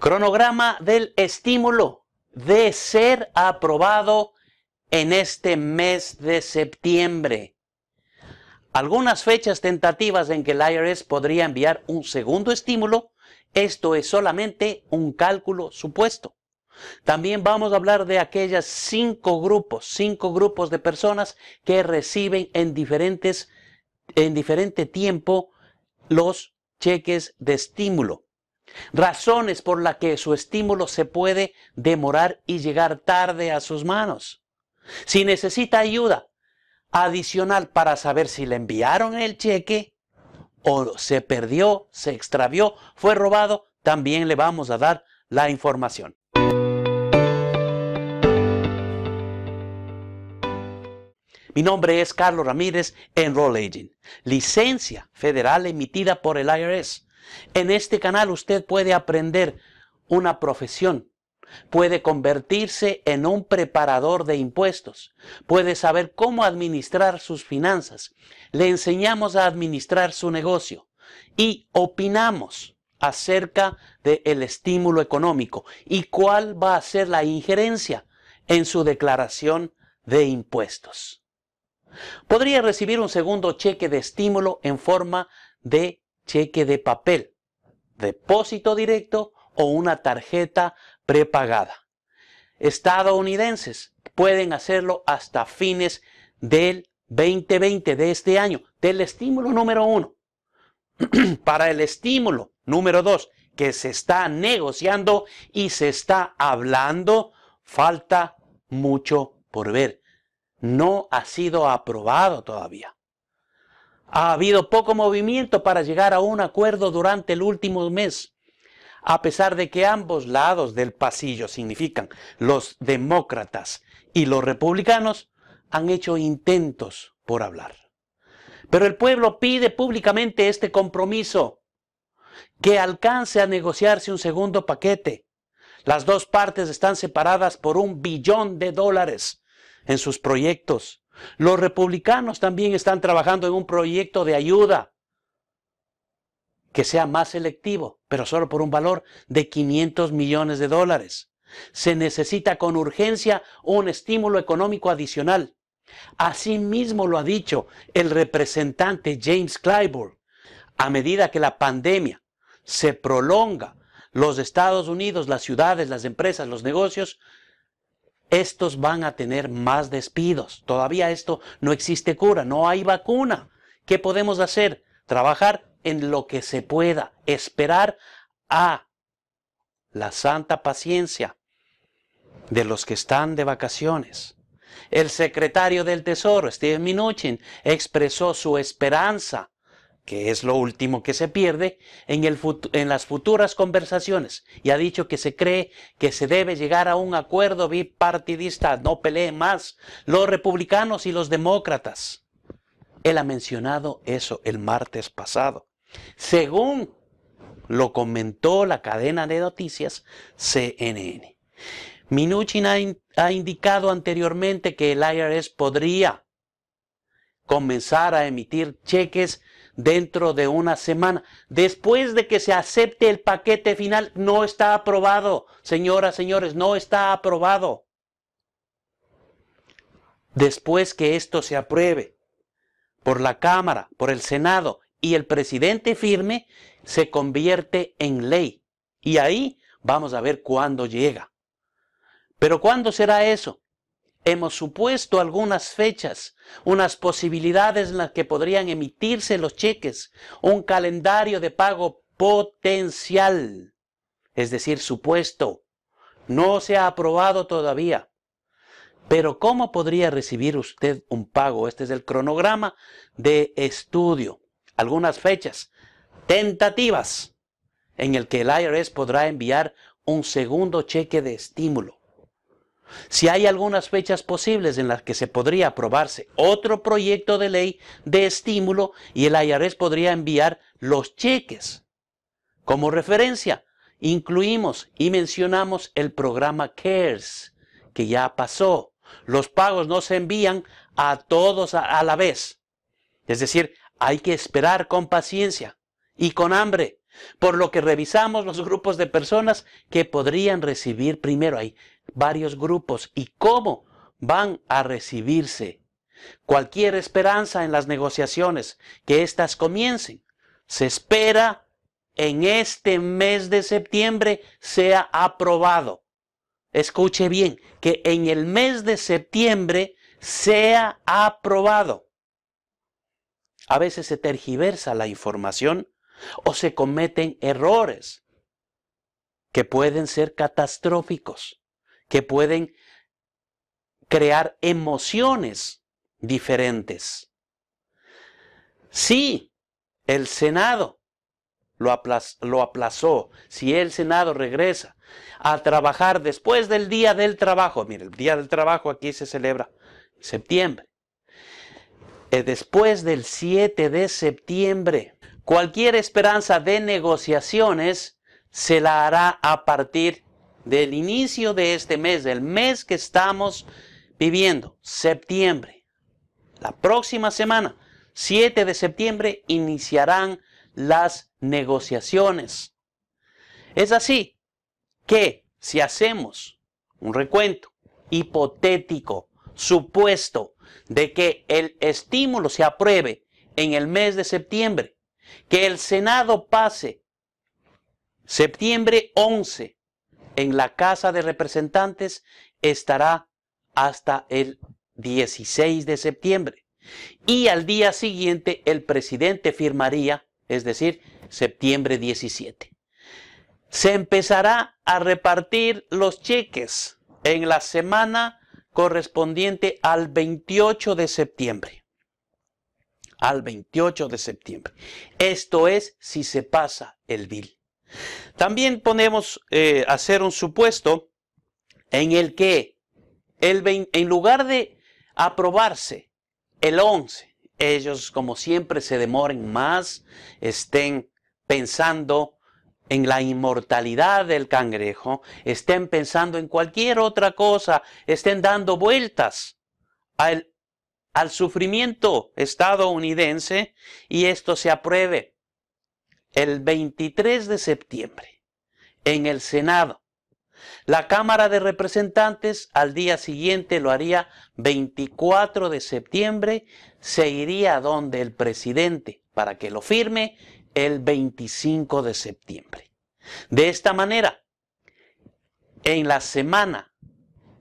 Cronograma del estímulo de ser aprobado en este mes de septiembre. Algunas fechas tentativas en que el IRS podría enviar un segundo estímulo, esto es solamente un cálculo supuesto. También vamos a hablar de aquellas cinco grupos, cinco grupos de personas que reciben en diferentes, en diferente tiempo los cheques de estímulo razones por las que su estímulo se puede demorar y llegar tarde a sus manos. Si necesita ayuda adicional para saber si le enviaron el cheque o se perdió, se extravió, fue robado, también le vamos a dar la información. Mi nombre es Carlos Ramírez en licencia federal emitida por el IRS en este canal usted puede aprender una profesión, puede convertirse en un preparador de impuestos, puede saber cómo administrar sus finanzas, le enseñamos a administrar su negocio y opinamos acerca del estímulo económico y cuál va a ser la injerencia en su declaración de impuestos. Podría recibir un segundo cheque de estímulo en forma de cheque de papel, depósito directo o una tarjeta prepagada. Estadounidenses pueden hacerlo hasta fines del 2020 de este año, del estímulo número uno. Para el estímulo número dos, que se está negociando y se está hablando, falta mucho por ver. No ha sido aprobado todavía. Ha habido poco movimiento para llegar a un acuerdo durante el último mes, a pesar de que ambos lados del pasillo significan los demócratas y los republicanos han hecho intentos por hablar. Pero el pueblo pide públicamente este compromiso, que alcance a negociarse un segundo paquete. Las dos partes están separadas por un billón de dólares en sus proyectos los republicanos también están trabajando en un proyecto de ayuda que sea más selectivo, pero solo por un valor de 500 millones de dólares. Se necesita con urgencia un estímulo económico adicional. Asimismo lo ha dicho el representante James Clyburn. A medida que la pandemia se prolonga, los Estados Unidos, las ciudades, las empresas, los negocios estos van a tener más despidos. Todavía esto no existe cura, no hay vacuna. ¿Qué podemos hacer? Trabajar en lo que se pueda, esperar a la santa paciencia de los que están de vacaciones. El secretario del Tesoro, Steven Mnuchin, expresó su esperanza que es lo último que se pierde, en, el en, las futuras conversaciones. Y ha dicho que se cree que se debe llegar a un acuerdo bipartidista, no peleen más los republicanos y los demócratas. Él ha mencionado eso el martes pasado. Según lo comentó la cadena de noticias CNN. Minuchin ha, ha indicado anteriormente que el IRS podría comenzar a emitir cheques dentro de una semana. Después de que se acepte el paquete final, no está aprobado, señoras, señores, no está aprobado. Después que esto se apruebe por la Cámara, por el Senado y el presidente firme, se convierte en ley. Y ahí vamos a ver cuándo llega. Pero ¿cuándo será eso? Hemos supuesto algunas fechas, unas posibilidades en las que podrían emitirse los cheques, un calendario de pago potencial, es decir, supuesto. No se ha aprobado todavía. Pero ¿cómo podría recibir usted un pago? Este es el cronograma de estudio. Algunas fechas tentativas en el que el IRS podrá enviar un segundo cheque de estímulo. Si hay algunas fechas posibles en las que se podría aprobarse otro proyecto de ley de estímulo y el IRS podría enviar los cheques. Como referencia, incluimos y mencionamos el programa CARES, que ya pasó. Los pagos no se envían a todos a, la vez. Es decir, hay que esperar con paciencia y con hambre, por lo que revisamos los grupos de personas que podrían recibir primero. ahí varios grupos y cómo van a recibirse. Cualquier esperanza en las negociaciones que éstas comiencen se espera en este mes de septiembre sea aprobado. Escuche bien, que en el mes de septiembre sea aprobado. A veces se tergiversa la información o se cometen errores que pueden ser catastróficos que pueden crear emociones diferentes. Si el Senado lo, aplazó, si el Senado regresa a trabajar después del Día del Trabajo, mire, el Día del Trabajo aquí se celebra en septiembre, eh, después del 7 de septiembre. Cualquier esperanza de negociaciones se la hará a partir de, del inicio de este mes, del mes que estamos viviendo, septiembre. La próxima semana, 7 de septiembre, iniciarán las negociaciones. Es así que si hacemos un recuento hipotético, supuesto, de que el estímulo se apruebe en el mes de septiembre, que el Senado pase septiembre 11 en la Casa de Representantes estará hasta el 16 de septiembre. Y al día siguiente el presidente firmaría, es decir, septiembre 17. Se empezará a repartir los cheques en la semana correspondiente al 28 de septiembre. Al 28 de septiembre. Esto es si se pasa el bill. También podemos eh, hacer un supuesto en el que el en lugar de aprobarse el 11, ellos como siempre se demoren más, estén pensando en la inmortalidad del cangrejo, estén pensando en cualquier otra cosa, estén dando vueltas al sufrimiento estadounidense y esto se apruebe el 23 de septiembre en el Senado. La Cámara de Representantes al día siguiente lo haría 24 de septiembre, se iría donde el presidente para que lo firme el 25 de septiembre. De esta manera, en la semana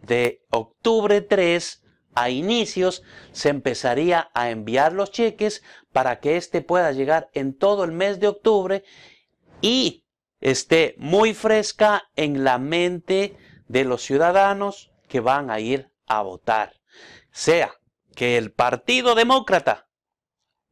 de octubre 3 a inicios se empezaría a enviar los cheques para que éste pueda llegar en todo el mes de octubre y esté muy fresca en la mente de los ciudadanos que van a ir a votar. Sea que el Partido Demócrata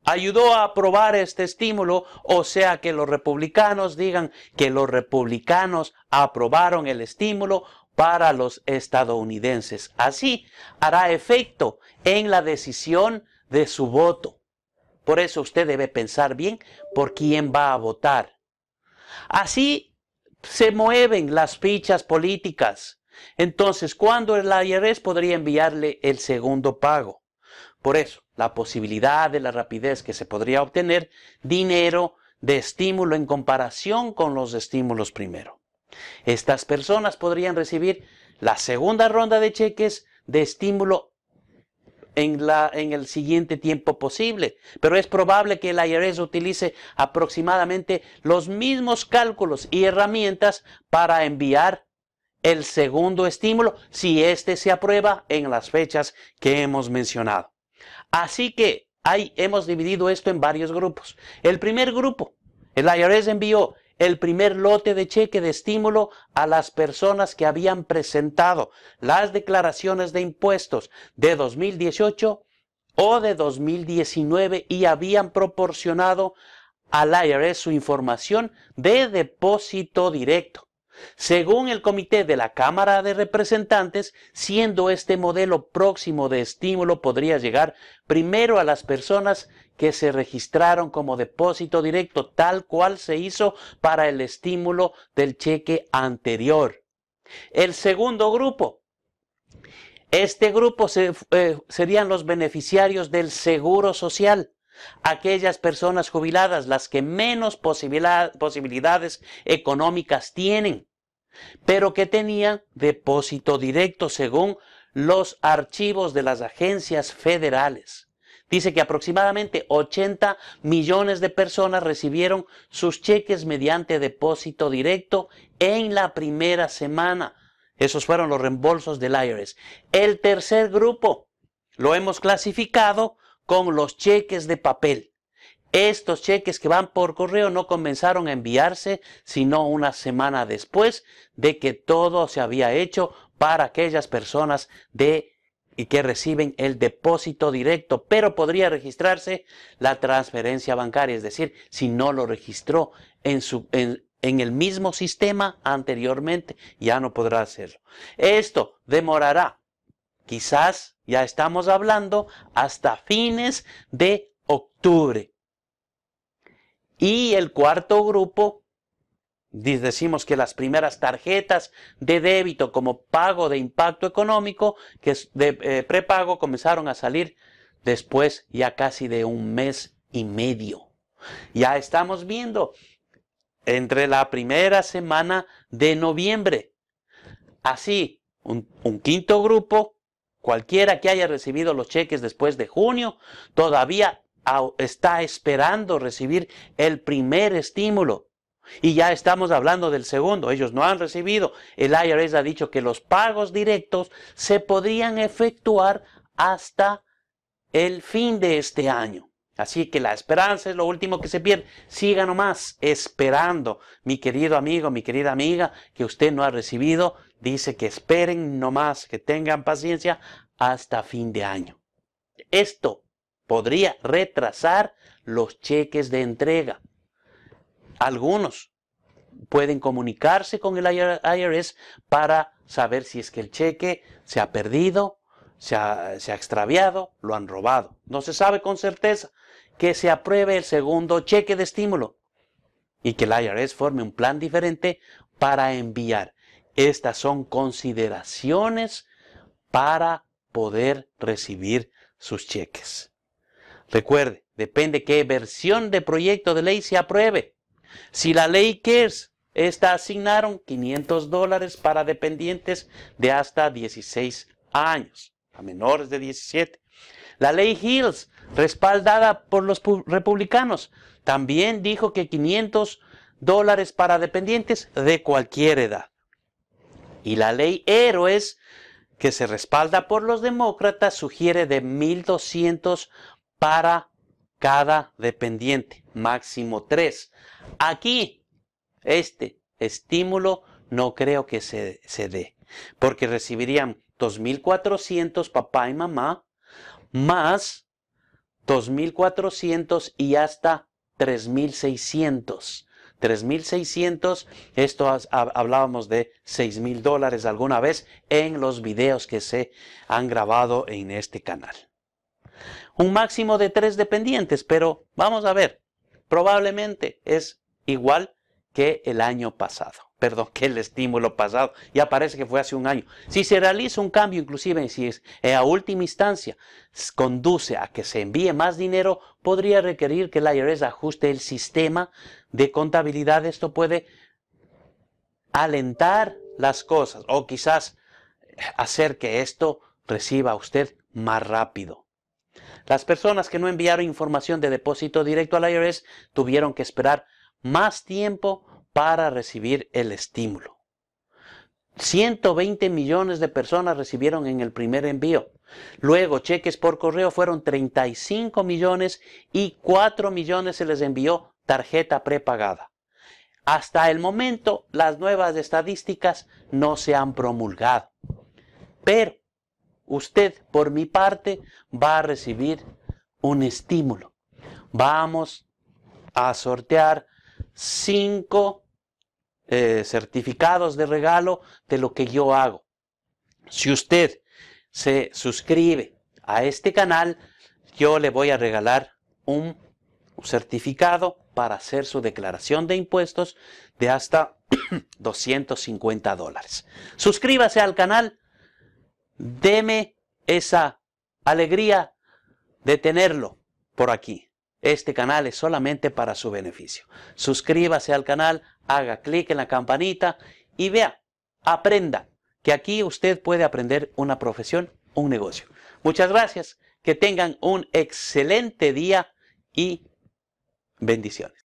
ayudó a aprobar este estímulo, o sea que los republicanos digan que los republicanos aprobaron el estímulo, para los estadounidenses. Así hará efecto en la decisión de su voto. Por eso usted debe pensar bien por quién va a votar. Así se mueven las fichas políticas. Entonces, ¿cuándo el IRS podría enviarle el segundo pago? Por eso, la posibilidad de la rapidez que se podría obtener dinero de estímulo en comparación con los estímulos primero. Estas personas podrían recibir la segunda ronda de cheques de estímulo en, la, en el siguiente tiempo posible, pero es probable que el IRS utilice aproximadamente los mismos cálculos y herramientas para enviar el segundo estímulo si éste se aprueba en las fechas que hemos mencionado. Así que ahí hemos dividido esto en varios grupos. El primer grupo, el IRS envió el primer lote de cheque de estímulo a las personas que habían presentado las declaraciones de impuestos de 2018 o de 2019 y habían proporcionado al IRS su información de depósito directo según el Comité de la Cámara de Representantes, siendo este modelo próximo de estímulo podría llegar primero a las personas que se registraron como depósito directo, tal cual se hizo para el estímulo del cheque anterior. El segundo grupo, este grupo eh, serían los beneficiarios del Seguro Social aquellas personas jubiladas, las que menos posibilidades económicas tienen pero que tenían depósito directo según los archivos de las agencias federales. Dice que aproximadamente 80 millones de personas recibieron sus cheques mediante depósito directo en la primera semana. Esos fueron los reembolsos del IRS. El tercer grupo lo hemos clasificado con los cheques de papel. Estos cheques que van por correo no comenzaron a enviarse sino una semana después de que todo se había hecho para aquellas personas de y que reciben el depósito directo, pero podría registrarse la transferencia bancaria, es decir, si no lo registró en, su, en, en el mismo sistema anteriormente, ya no podrá hacerlo. Esto demorará, quizás ya estamos hablando, hasta fines de octubre y el cuarto grupo, decimos que las primeras tarjetas de débito como pago de impacto económico, que de eh, prepago, comenzaron a salir después ya casi de un mes y medio. Ya estamos viendo entre la primera semana de noviembre. Así, un quinto grupo, cualquiera que haya recibido los cheques después de junio, todavía está esperando recibir el primer estímulo. Y ya estamos hablando del segundo. Ellos no han recibido. El IRS ha dicho que los pagos directos se podrían efectuar hasta el fin de este año. Así que la esperanza es lo último que se pierde. Siga nomás esperando, mi querido amigo, mi querida amiga, que usted no ha recibido. Dice que esperen nomás, que tengan paciencia hasta fin de año. Esto podría retrasar los cheques de entrega. Algunos pueden comunicarse con el IRS para saber si es que el cheque se ha perdido, se ha, extraviado, lo han robado. No se sabe con certeza que se apruebe el segundo cheque de estímulo y que el IRS forme un plan diferente para enviar. Estas son consideraciones para poder recibir sus cheques. Recuerde, depende qué versión de proyecto de ley se apruebe. Si la ley CARES, esta asignaron 500 dólares para dependientes de hasta 16 años, a menores de 17. La ley Hills, respaldada por los republicanos, también dijo que 500 dólares para dependientes de cualquier edad. Y la ley Héroes, que se respalda por los demócratas, sugiere de 1.200 para cada dependiente, máximo tres. Aquí, este estímulo no creo que se, se dé, porque recibirían 2.400 papá y mamá, más 2.400 y hasta 3.600. 3.600, esto hablábamos de 6.000 dólares alguna vez en los videos que se han grabado en este canal un máximo de tres dependientes, pero vamos a ver, probablemente es igual que el año pasado, perdón, que el estímulo pasado, ya parece que fue hace un año. Si se realiza un cambio, inclusive si es eh, a última instancia conduce a que se envíe más dinero, podría requerir que la IRS ajuste el sistema de contabilidad. Esto puede alentar las cosas o quizás eh, hacer que esto reciba usted más rápido. Las personas que no enviaron información de depósito directo al IRS tuvieron que esperar más tiempo para recibir el estímulo. 120 millones de personas recibieron en el primer envío. Luego, cheques por correo fueron 35 millones y 4 millones se les envió tarjeta prepagada. Hasta el momento, las nuevas estadísticas no se han promulgado. Pero usted por mi parte va a recibir un estímulo. Vamos a sortear cinco eh, certificados de regalo de lo que yo hago. Si usted se suscribe a este canal, yo le voy a regalar un certificado para hacer su declaración de impuestos de hasta 250 dólares. Suscríbase al canal. Deme esa alegría de tenerlo por aquí. Este canal es solamente para su beneficio. Suscríbase al canal, haga clic en la campanita y vea, aprenda que aquí usted puede aprender una profesión, un negocio. Muchas gracias, que tengan un excelente día y bendiciones.